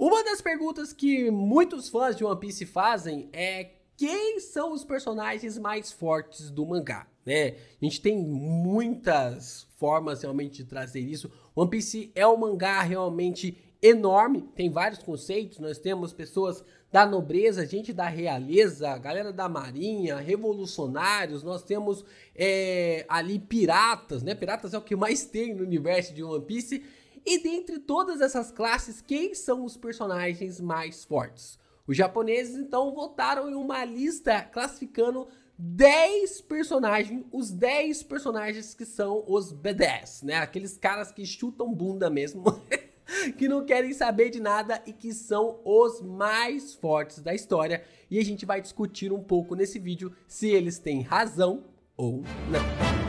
Uma das perguntas que muitos fãs de One Piece fazem é quem são os personagens mais fortes do mangá, né? A gente tem muitas formas realmente de trazer isso. One Piece é um mangá realmente enorme, tem vários conceitos, nós temos pessoas da nobreza, gente da realeza, galera da marinha, revolucionários, nós temos é, ali piratas, né? Piratas é o que mais tem no universo de One Piece e dentre todas essas classes, quem são os personagens mais fortes? Os japoneses então votaram em uma lista classificando 10 personagens, os 10 personagens que são os B10, né? Aqueles caras que chutam bunda mesmo, que não querem saber de nada e que são os mais fortes da história. E a gente vai discutir um pouco nesse vídeo se eles têm razão ou não.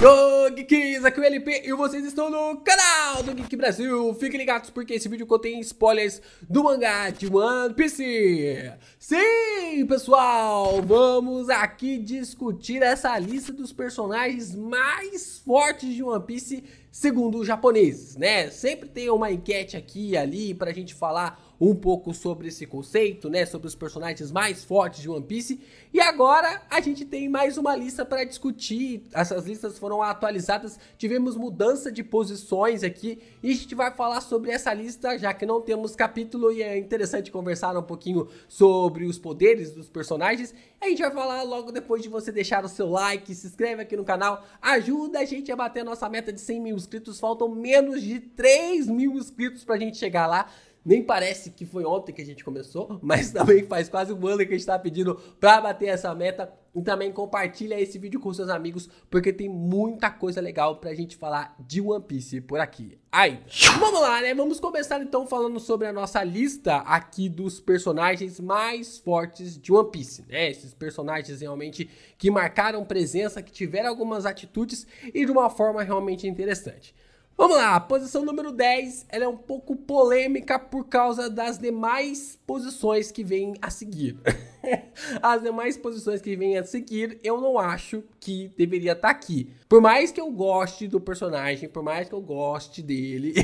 Yo, Geeks, aqui é o LP e vocês estão no canal do Geek Brasil. Fiquem ligados porque esse vídeo contém spoilers do mangá de One Piece. Sim, pessoal, vamos aqui discutir essa lista dos personagens mais fortes de One Piece segundo os japoneses, né? Sempre tem uma enquete aqui e ali pra gente falar um pouco sobre esse conceito, né, sobre os personagens mais fortes de One Piece. E agora a gente tem mais uma lista para discutir. Essas listas foram atualizadas, tivemos mudança de posições aqui e a gente vai falar sobre essa lista, já que não temos capítulo e é interessante conversar um pouquinho sobre os poderes dos personagens. A gente vai falar logo depois de você deixar o seu like, se inscreve aqui no canal, ajuda a gente a bater a nossa meta de 100 mil inscritos. Faltam menos de 3 mil inscritos para a gente chegar lá. Nem parece que foi ontem que a gente começou, mas também faz quase um ano que a gente está pedindo para bater essa meta. E também compartilha esse vídeo com seus amigos, porque tem muita coisa legal pra gente falar de One Piece por aqui. Aí, vamos lá, né? Vamos começar então falando sobre a nossa lista aqui dos personagens mais fortes de One Piece, né? Esses personagens realmente que marcaram presença, que tiveram algumas atitudes e de uma forma realmente interessante. Vamos lá, a posição número 10, ela é um pouco polêmica por causa das demais posições que vêm a seguir. As demais posições que vêm a seguir, eu não acho que deveria estar tá aqui. Por mais que eu goste do personagem, por mais que eu goste dele,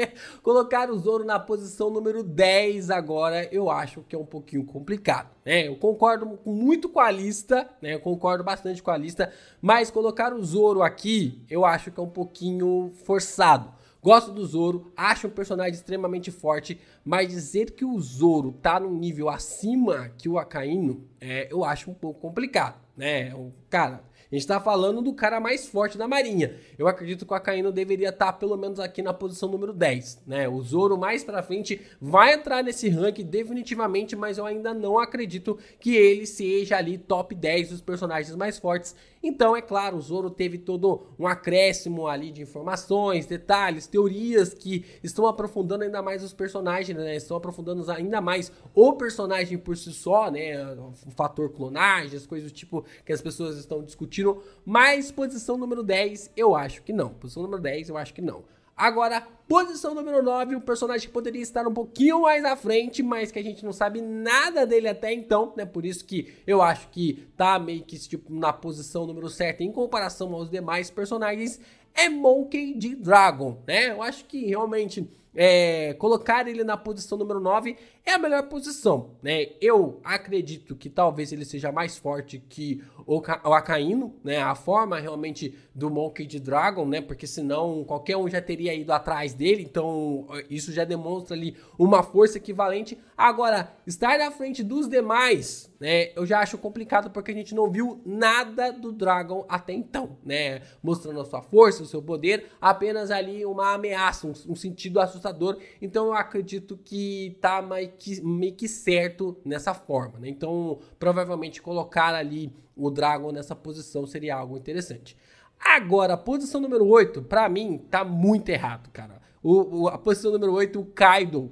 colocar o Zoro na posição número 10 agora, eu acho que é um pouquinho complicado, né? Eu concordo muito com a lista, né? Eu concordo bastante com a lista, mas colocar o Zoro aqui, eu acho que é um pouquinho forçado. Gosto do Zoro, acho um personagem extremamente forte, mas dizer que o Zoro tá num nível acima que o Akainu, é, eu acho um pouco complicado, né? O cara, a gente tá falando do cara mais forte da marinha. Eu acredito que o Akainu deveria estar tá, pelo menos aqui na posição número 10, né? O Zoro mais pra frente vai entrar nesse rank definitivamente, mas eu ainda não acredito que ele seja ali top 10 dos personagens mais fortes então, é claro, o Zoro teve todo um acréscimo ali de informações, detalhes, teorias que estão aprofundando ainda mais os personagens, né? Estão aprofundando ainda mais o personagem por si só, né? O fator clonagem, as coisas do tipo que as pessoas estão discutindo. Mas posição número 10, eu acho que não. Posição número 10, eu acho que não. Agora, posição número 9, um personagem que poderia estar um pouquinho mais à frente, mas que a gente não sabe nada dele até então, né? Por isso que eu acho que tá meio que tipo, na posição número 7 em comparação aos demais personagens, é Monkey D. Dragon, né? Eu acho que realmente é, colocar ele na posição número 9 é a melhor posição, né? Eu acredito que talvez ele seja mais forte que o, o Acaíno, né? A forma realmente do Monkey de Dragon, né? Porque senão qualquer um já teria ido atrás dele, então isso já demonstra ali uma força equivalente. Agora, estar na frente dos demais, né? Eu já acho complicado porque a gente não viu nada do Dragon até então, né? Mostrando a sua força, o seu poder, apenas ali uma ameaça, um, um sentido assustador apostador, então eu acredito que tá meio que, meio que certo nessa forma, né? Então, provavelmente colocar ali o Dragon nessa posição seria algo interessante. Agora, a posição número 8, para mim, tá muito errado, cara. O, o, a posição número 8, o Kaido.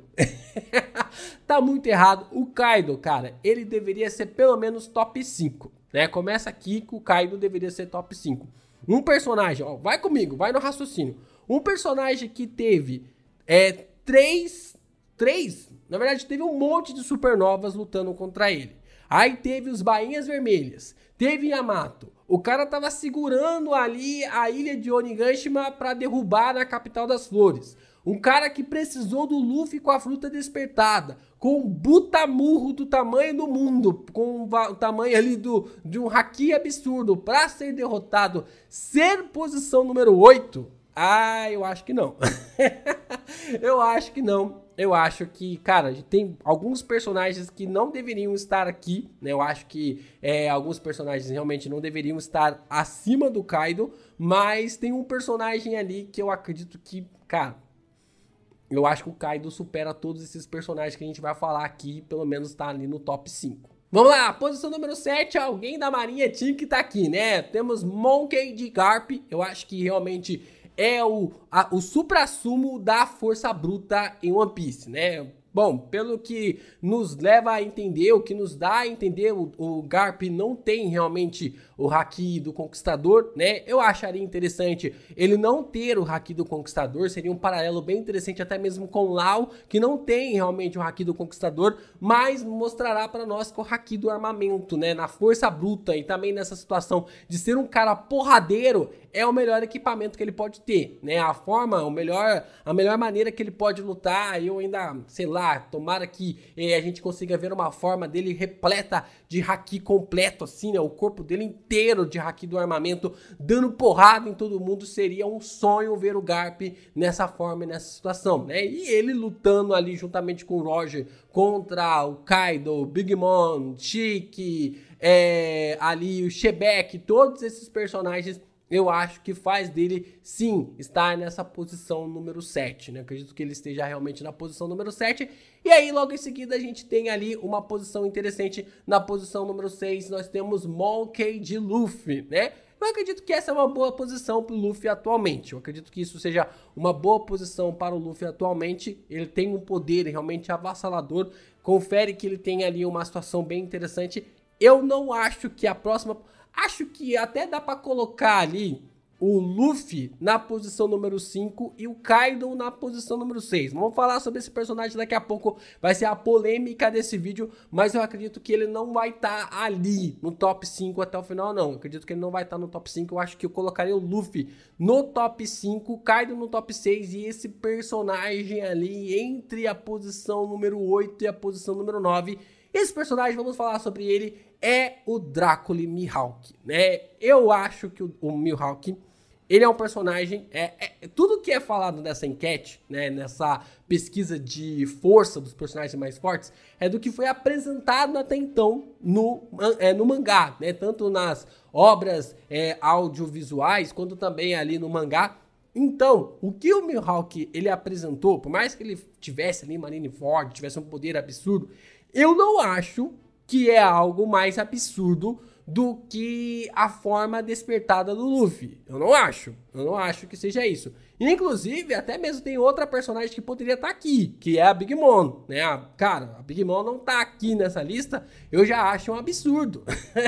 tá muito errado. O Kaido, cara, ele deveria ser pelo menos top 5. Né? Começa aqui que o Kaido deveria ser top 5. Um personagem, ó, vai comigo, vai no raciocínio. Um personagem que teve é, três, três, na verdade teve um monte de supernovas lutando contra ele. Aí teve os Bainhas Vermelhas, teve Yamato. O cara tava segurando ali a ilha de Onigashima para derrubar na capital das flores. Um cara que precisou do Luffy com a fruta despertada, com um butamurro do tamanho do mundo, com o tamanho ali do, de um haki absurdo, para ser derrotado, ser posição número 8? Ah, eu acho que não. eu acho que não. Eu acho que, cara, tem alguns personagens que não deveriam estar aqui, né? Eu acho que é, alguns personagens realmente não deveriam estar acima do Kaido, mas tem um personagem ali que eu acredito que, cara, eu acho que o Kaido supera todos esses personagens que a gente vai falar aqui, pelo menos tá ali no top 5. Vamos lá, posição número 7, alguém da Marinha tinha que tá aqui, né? Temos Monkey de Garp, eu acho que realmente é o, a, o supra-sumo da força bruta em One Piece, né? Bom, pelo que nos leva a entender, o que nos dá a entender, o, o Garp não tem realmente o haki do conquistador, né? Eu acharia interessante ele não ter o haki do conquistador, seria um paralelo bem interessante até mesmo com Lau, que não tem realmente o haki do conquistador, mas mostrará para nós que o haki do armamento, né, na força bruta e também nessa situação de ser um cara porradeiro, é o melhor equipamento que ele pode ter, né? A forma, o melhor, a melhor maneira que ele pode lutar, eu ainda, sei lá, lá. Tomara que eh, a gente consiga ver uma forma dele repleta de haki completo, assim, né? O corpo dele inteiro de haki do armamento, dando porrada em todo mundo. Seria um sonho ver o Garp nessa forma e nessa situação, né? E ele lutando ali juntamente com o Roger contra o Kaido, Big Mom, Chique, eh, é, ali o Shebek, todos esses personagens eu acho que faz dele sim estar nessa posição número 7, né? acredito que ele esteja realmente na posição número 7. E aí, logo em seguida, a gente tem ali uma posição interessante na posição número 6. Nós temos Monkey de Luffy, né? Eu acredito que essa é uma boa posição para o Luffy atualmente. Eu acredito que isso seja uma boa posição para o Luffy atualmente. Ele tem um poder realmente avassalador. Confere que ele tem ali uma situação bem interessante. Eu não acho que a próxima Acho que até dá para colocar ali o Luffy na posição número 5 e o Kaido na posição número 6. Vamos falar sobre esse personagem daqui a pouco, vai ser a polêmica desse vídeo, mas eu acredito que ele não vai estar tá ali no top 5 até o final não. Eu acredito que ele não vai estar tá no top 5, eu acho que eu colocaria o Luffy no top 5, Kaido no top 6 e esse personagem ali entre a posição número 8 e a posição número 9 esse personagem, vamos falar sobre ele, é o Drácula Mihawk, né? Eu acho que o, o Mihawk, ele é um personagem, é, é, é, tudo que é falado nessa enquete, né, nessa pesquisa de força dos personagens mais fortes, é do que foi apresentado até então no, é, no mangá, né? Tanto nas obras é, audiovisuais, quanto também ali no mangá, então, o que o Mihawk ele apresentou, por mais que ele tivesse ali uma Ford, tivesse um poder absurdo, eu não acho que é algo mais absurdo do que a forma despertada do Luffy. Eu não acho. Eu não acho que seja isso. Inclusive, até mesmo tem outra personagem que poderia estar tá aqui, que é a Big Mom, né? A, cara, a Big Mom não tá aqui nessa lista, eu já acho um absurdo.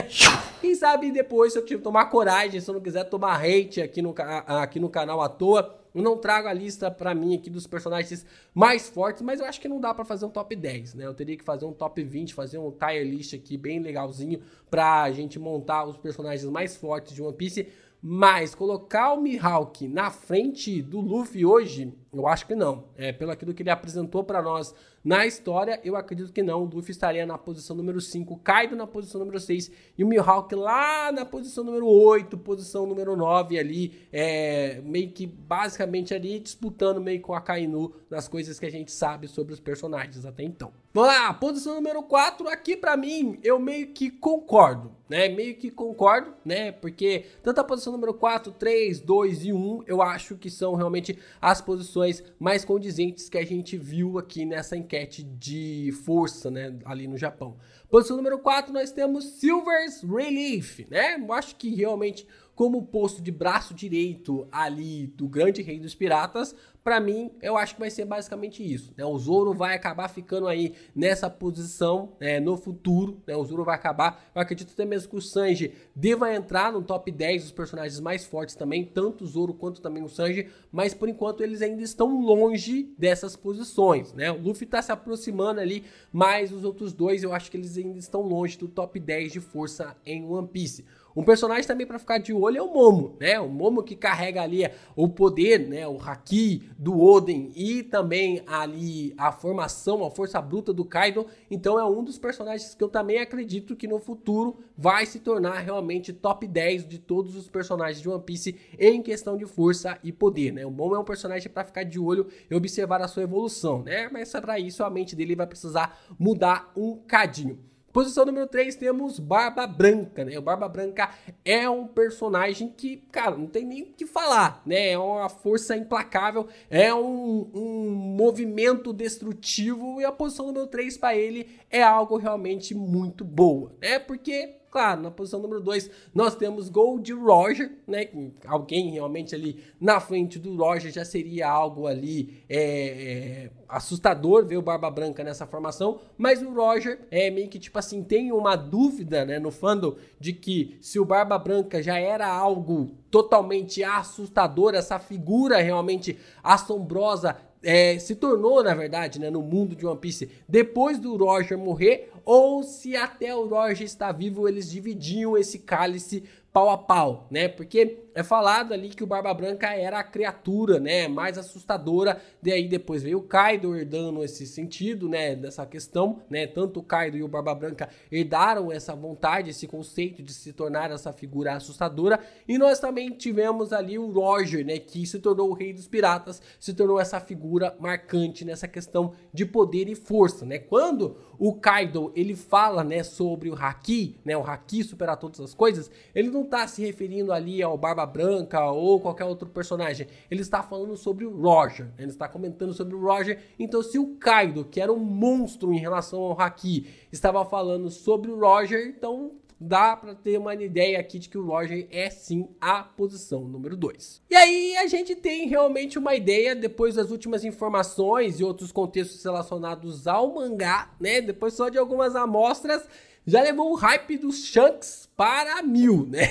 Quem sabe depois, se eu tiver tomar coragem, se eu não quiser tomar hate aqui no, aqui no canal à toa, eu não trago a lista para mim aqui dos personagens mais fortes, mas eu acho que não dá para fazer um top 10, né? Eu teria que fazer um top 20, fazer um tier list aqui bem legalzinho pra gente montar os personagens mais fortes de One Piece. Mas colocar o Mihawk na frente do Luffy hoje eu acho que não. É, pelo aquilo que ele apresentou para nós na história, eu acredito que não. O Luffy estaria na posição número 5, Kaido na posição número 6 e o Mihawk lá na posição número 8, posição número 9 ali, é, meio que basicamente ali disputando meio com a Kainu nas coisas que a gente sabe sobre os personagens até então. Vamos lá, posição número 4 aqui para mim, eu meio que concordo, né? Meio que concordo, né? Porque tanto a posição número 4, 3, 2 e 1, eu acho que são realmente as posições mais condizentes que a gente viu aqui nessa enquete de força, né, ali no Japão. Posição número 4, nós temos Silver's Relief, né? Eu acho que realmente como posto de braço direito ali do grande rei dos piratas, para mim, eu acho que vai ser basicamente isso. Né? O Zoro vai acabar ficando aí nessa posição né, no futuro. Né? O Zoro vai acabar. Eu acredito até mesmo que o Sanji deva entrar no top 10 dos personagens mais fortes também, tanto o Zoro quanto também o Sanji. Mas por enquanto eles ainda estão longe dessas posições. Né? O Luffy está se aproximando ali, mas os outros dois eu acho que eles ainda estão longe do top 10 de força em One Piece. Um personagem também para ficar de olho é o Momo, né? O Momo que carrega ali é, o poder, né? O haki do Oden e também ali a formação, a força bruta do Kaido. Então é um dos personagens que eu também acredito que no futuro vai se tornar realmente top 10 de todos os personagens de One Piece em questão de força e poder, né? O Momo é um personagem para ficar de olho e observar a sua evolução, né? Mas para isso a mente dele vai precisar mudar um cadinho. Posição número 3, temos Barba Branca, né? O Barba Branca é um personagem que, cara, não tem nem o que falar, né? É uma força implacável, é um, um movimento destrutivo e a posição número 3 para ele é algo realmente muito boa, né? Porque Claro, na posição número 2, nós temos gol de Roger, né? Alguém realmente ali na frente do Roger já seria algo ali é, é, assustador ver o Barba Branca nessa formação, mas o Roger é meio que tipo assim, tem uma dúvida né, no fandom de que se o Barba Branca já era algo totalmente assustador, essa figura realmente assombrosa é, se tornou, na verdade, né, no mundo de One Piece depois do Roger morrer, ou se até o Roger está vivo, eles dividiam esse cálice pau a pau, né? Porque é falado ali que o Barba Branca era a criatura, né, mais assustadora. Daí depois veio o Kaido herdando esse sentido, né, dessa questão, né? Tanto o Kaido e o Barba Branca herdaram essa vontade, esse conceito de se tornar essa figura assustadora. E nós também tivemos ali o Roger, né, que se tornou o rei dos piratas, se tornou essa figura marcante nessa questão de poder e força, né? Quando o Kaido, ele fala, né, sobre o Haki, né, o Haki superar todas as coisas, ele não está se referindo ali ao Barba Branca ou qualquer outro personagem. Ele está falando sobre o Roger. Ele está comentando sobre o Roger. Então, se o Kaido, que era um monstro em relação ao Haki, estava falando sobre o Roger, então dá para ter uma ideia aqui de que o Roger é sim a posição número 2. E aí a gente tem realmente uma ideia depois das últimas informações e outros contextos relacionados ao mangá, né? Depois só de algumas amostras, já levou o hype dos Shanks para mil, né?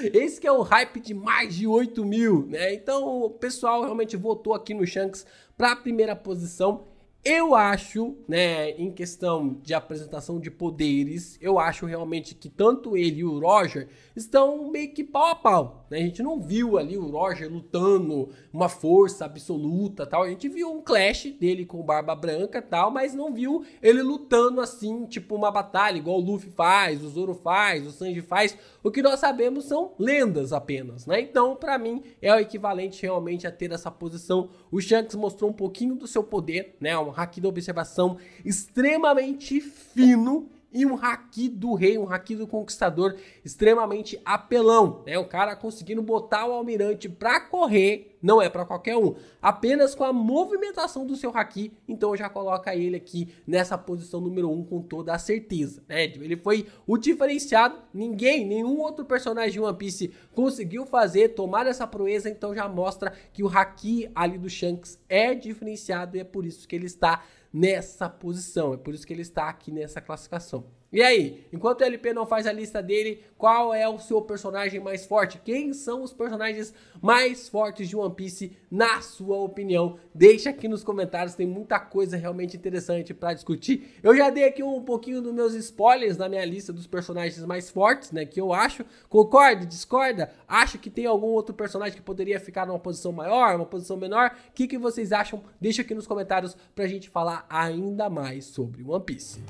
Esse que é o hype de mais de 8 mil, né? Então o pessoal realmente votou aqui no Shanks para a primeira posição eu acho, né, em questão de apresentação de poderes, eu acho realmente que tanto ele e o Roger estão meio que pau a pau. Né? A gente não viu ali o Roger lutando uma força absoluta, tal. A gente viu um clash dele com Barba Branca, tal, mas não viu ele lutando assim, tipo uma batalha igual o Luffy faz, o Zoro faz, o Sanji faz. O que nós sabemos são lendas apenas, né? Então, para mim, é o equivalente realmente a ter essa posição o Shanks mostrou um pouquinho do seu poder, né? Um haki da observação extremamente fino e um haki do rei, um haki do conquistador extremamente apelão, né? O cara conseguindo botar o almirante pra correr não é para qualquer um. Apenas com a movimentação do seu haki, então já coloca ele aqui nessa posição número 1 um, com toda a certeza, né? Ele foi o diferenciado, ninguém, nenhum outro personagem de One Piece conseguiu fazer, tomar essa proeza, então já mostra que o haki ali do Shanks é diferenciado e é por isso que ele está nessa posição, é por isso que ele está aqui nessa classificação. E aí, enquanto o LP não faz a lista dele, qual é o seu personagem mais forte? Quem são os personagens mais fortes de One Piece, na sua opinião? Deixa aqui nos comentários, tem muita coisa realmente interessante para discutir. Eu já dei aqui um pouquinho dos meus spoilers na minha lista dos personagens mais fortes, né? Que eu acho. Concorda? Discorda? Acha que tem algum outro personagem que poderia ficar numa posição maior, uma posição menor? O que, que vocês acham? Deixa aqui nos comentários pra gente falar ainda mais sobre One Piece.